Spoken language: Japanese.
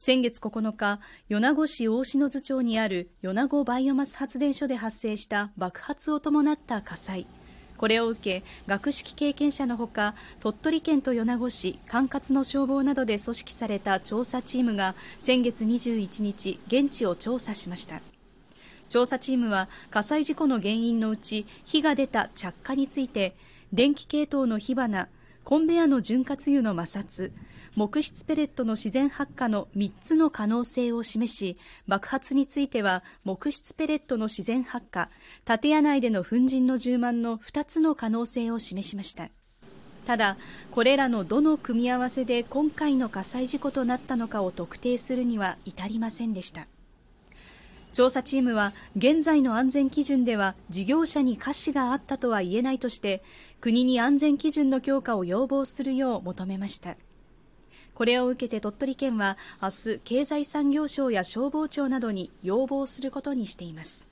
先月9日、米子市大篠津町にある米子バイオマス発電所で発生した爆発を伴った火災。これを受け、学識経験者のほか、鳥取県と米子市、管轄の消防などで組織された調査チームが先月21日、現地を調査しました。調査チームは火災事故の原因のうち火が出た着火について電気系統の火花コンベアの潤滑油の摩擦、木質ペレットの自然発火の3つの可能性を示し、爆発については木質ペレットの自然発火、建屋内での粉塵の充満の2つの可能性を示しました。ただ、これらのどの組み合わせで今回の火災事故となったのかを特定するには至りませんでした。調査チームは現在の安全基準では事業者に瑕疵があったとは言えないとして国に安全基準の強化を要望するよう求めましたこれを受けて鳥取県は明日経済産業省や消防庁などに要望することにしています